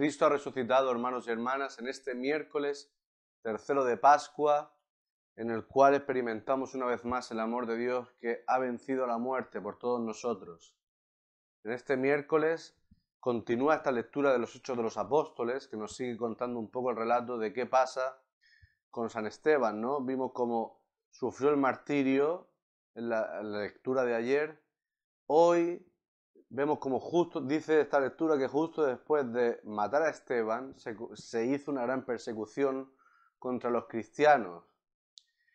Cristo ha resucitado, hermanos y hermanas, en este miércoles tercero de Pascua, en el cual experimentamos una vez más el amor de Dios que ha vencido la muerte por todos nosotros. En este miércoles continúa esta lectura de los Hechos de los Apóstoles, que nos sigue contando un poco el relato de qué pasa con San Esteban, ¿no? Vimos cómo sufrió el martirio en la, en la lectura de ayer. Hoy vemos como justo, dice esta lectura que justo después de matar a Esteban se, hizo una gran persecución contra los cristianos.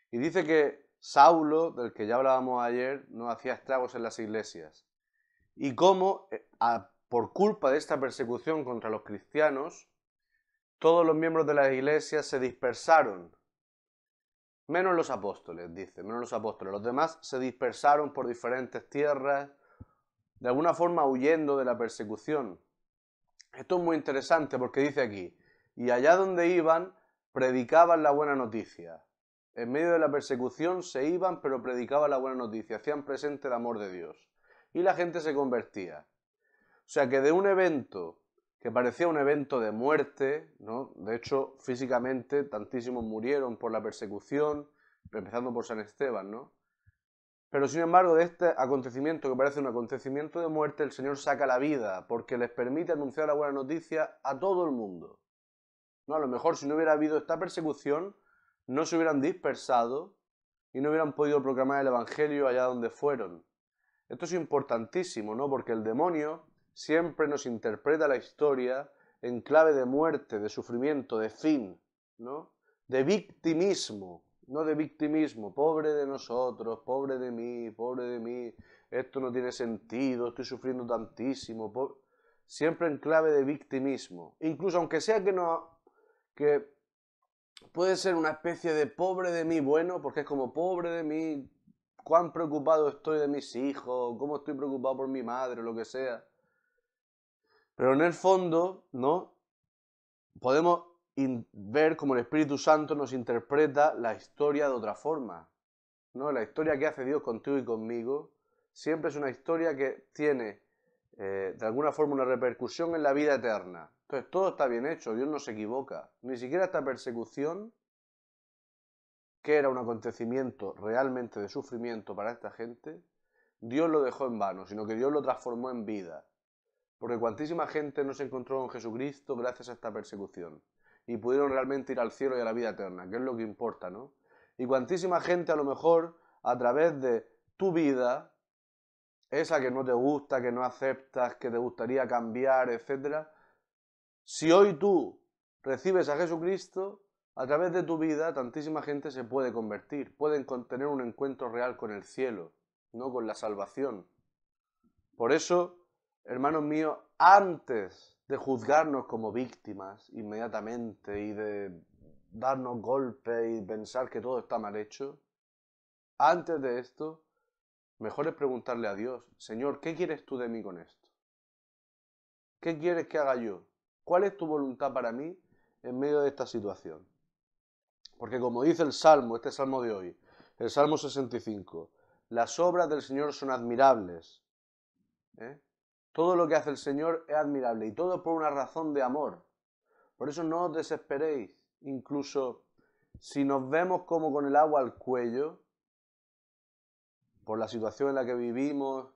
Y dice que Saulo, del que ya hablábamos ayer, no hacía estragos en las iglesias. Y cómo, eh, por culpa de esta persecución contra los cristianos, todos los miembros de las iglesias se dispersaron. Menos los apóstoles, dice, menos los apóstoles. Los demás se dispersaron por diferentes tierras, de alguna forma huyendo de la persecución. Esto es muy interesante porque dice aquí, y allá donde iban, predicaban la buena noticia. En medio de la persecución se iban, pero predicaban la buena noticia, hacían presente el amor de Dios. Y la gente se convertía. O sea que de un evento que parecía un evento de muerte, ¿no? De hecho, físicamente tantísimos murieron por la persecución, empezando por San Esteban, ¿no? Pero sin embargo, de este acontecimiento que parece un acontecimiento de muerte, el Señor saca la vida, porque les permite anunciar la buena noticia a todo el mundo. No, a lo mejor si no hubiera habido esta persecución, no se hubieran dispersado y no hubieran podido proclamar el Evangelio allá donde fueron. Esto es importantísimo, ¿no? Porque el demonio siempre nos interpreta la historia en clave de muerte, de sufrimiento, de fin, ¿no? De victimismo no de victimismo, pobre de nosotros, pobre de mí, pobre de mí, esto no tiene sentido, estoy sufriendo tantísimo, siempre en clave de victimismo, incluso aunque sea que no, que puede ser una especie de pobre de mí bueno, porque es como pobre de mí, cuán preocupado estoy de mis hijos, cómo estoy preocupado por mi madre, lo que sea. Pero en el fondo, ¿no? Podemos ver cómo el Espíritu Santo nos interpreta la historia de otra forma. ¿no? La historia que hace Dios contigo y conmigo siempre es una historia que tiene eh, de alguna forma una repercusión en la vida eterna. Entonces todo está bien hecho, Dios no se equivoca. Ni siquiera esta persecución, que era un acontecimiento realmente de sufrimiento para esta gente, Dios lo dejó en vano, sino que Dios lo transformó en vida. Porque cuantísima gente no se encontró con Jesucristo gracias a esta persecución y pudieron realmente ir al cielo y a la vida eterna, que es lo que importa, ¿no? Y cuantísima gente a lo mejor a través de tu vida, esa que no te gusta, que no aceptas, que te gustaría cambiar, etc. Si hoy tú recibes a Jesucristo, a través de tu vida tantísima gente se puede convertir, pueden tener un encuentro real con el cielo, no con la salvación. Por eso hermanos míos, antes de juzgarnos como víctimas inmediatamente y de darnos golpes y pensar que todo está mal hecho, antes de esto, mejor es preguntarle a Dios, Señor, ¿qué quieres tú de mí con esto? ¿Qué quieres que haga yo? ¿Cuál es tu voluntad para mí en medio de esta situación? Porque como dice el Salmo, este Salmo de hoy, el Salmo 65, las obras del Señor son admirables. ¿eh? Todo lo que hace el Señor es admirable y todo por una razón de amor. Por eso no os desesperéis, incluso si nos vemos como con el agua al cuello, por la situación en la que vivimos,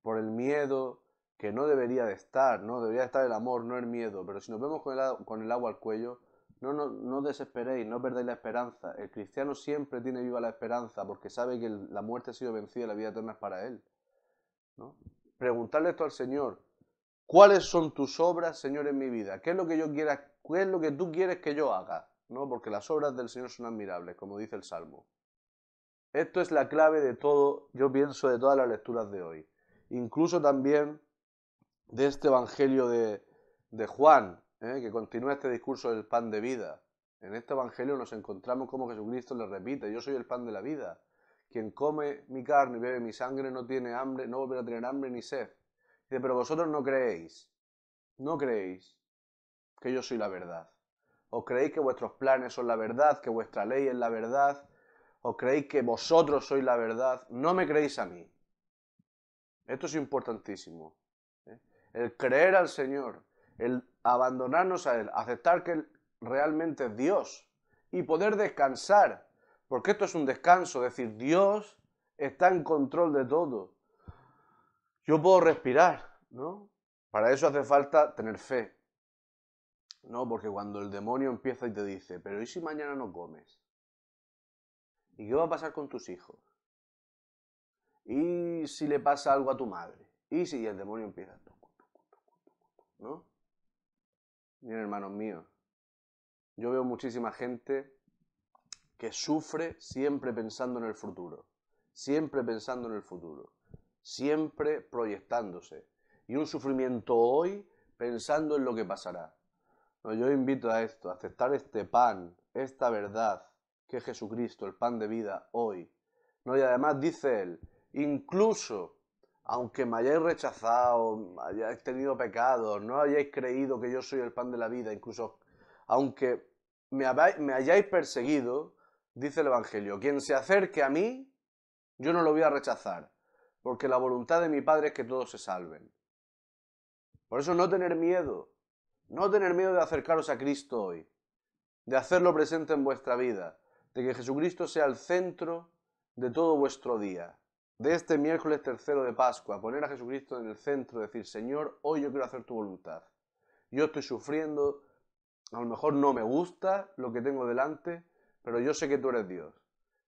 por el miedo, que no debería de estar, ¿no? Debería estar el amor, no el miedo, pero si nos vemos con el, agua al cuello, no, no, desesperéis, no perdáis la esperanza. El cristiano siempre tiene viva la esperanza porque sabe que la muerte ha sido vencida y la vida eterna es para él, ¿no? preguntarle esto al Señor. ¿Cuáles son tus obras, Señor, en mi vida? ¿Qué es lo que yo quiera, qué es lo que tú quieres que yo haga? ¿No? Porque las obras del Señor son admirables, como dice el Salmo. Esto es la clave de todo, yo pienso, de todas las lecturas de hoy. Incluso también de este Evangelio de, Juan, ¿eh? que continúa este discurso del pan de vida. En este Evangelio nos encontramos como Jesucristo le repite, yo soy el pan de la vida quien come mi carne y bebe mi sangre no tiene hambre, no volverá a tener hambre ni sed. Dice, pero vosotros no creéis, no creéis que yo soy la verdad. O creéis que vuestros planes son la verdad, que vuestra ley es la verdad? O creéis que vosotros sois la verdad? No me creéis a mí. Esto es importantísimo. ¿eh? El creer al Señor, el abandonarnos a Él, aceptar que Él realmente es Dios y poder descansar porque esto es un descanso, es decir, Dios está en control de todo. Yo puedo respirar, ¿no? Para eso hace falta tener fe. No, porque cuando el demonio empieza y te dice, pero ¿y si mañana no comes? ¿Y qué va a pasar con tus hijos? ¿Y si le pasa algo a tu madre? ¿Y si el demonio empieza? ¿No? Bien, hermanos míos, yo veo muchísima gente que sufre siempre pensando en el futuro, siempre pensando en el futuro, siempre proyectándose. Y un sufrimiento hoy pensando en lo que pasará. No, yo invito a esto, a aceptar este pan, esta verdad, que es Jesucristo, el pan de vida, hoy. No, y además dice él, incluso aunque me hayáis rechazado, hayáis tenido pecados, no hayáis creído que yo soy el pan de la vida, incluso aunque me, me hayáis perseguido, dice el Evangelio, quien se acerque a mí, yo no lo voy a rechazar, porque la voluntad de mi Padre es que todos se salven. Por eso no tener miedo, no tener miedo de acercaros a Cristo hoy, de hacerlo presente en vuestra vida, de que Jesucristo sea el centro de todo vuestro día, de este miércoles tercero de Pascua, poner a Jesucristo en el centro, decir, Señor, hoy yo quiero hacer tu voluntad. Yo estoy sufriendo, a lo mejor no me gusta lo que tengo delante, pero yo sé que tú eres Dios.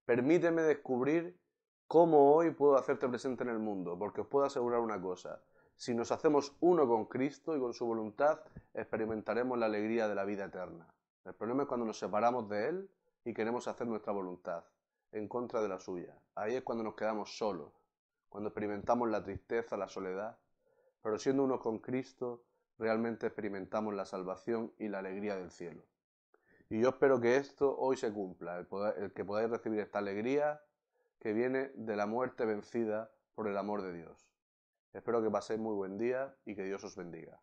Permíteme descubrir cómo hoy puedo hacerte presente en el mundo, porque os puedo asegurar una cosa. Si nos hacemos uno con Cristo y con su voluntad, experimentaremos la alegría de la vida eterna. El problema es cuando nos separamos de Él y queremos hacer nuestra voluntad en contra de la suya. Ahí es cuando nos quedamos solos, cuando experimentamos la tristeza, la soledad. Pero siendo uno con Cristo, realmente experimentamos la salvación y la alegría del cielo. Y yo espero que esto hoy se cumpla, el, que podáis recibir esta alegría que viene de la muerte vencida por el amor de Dios. Espero que paséis muy buen día y que Dios os bendiga.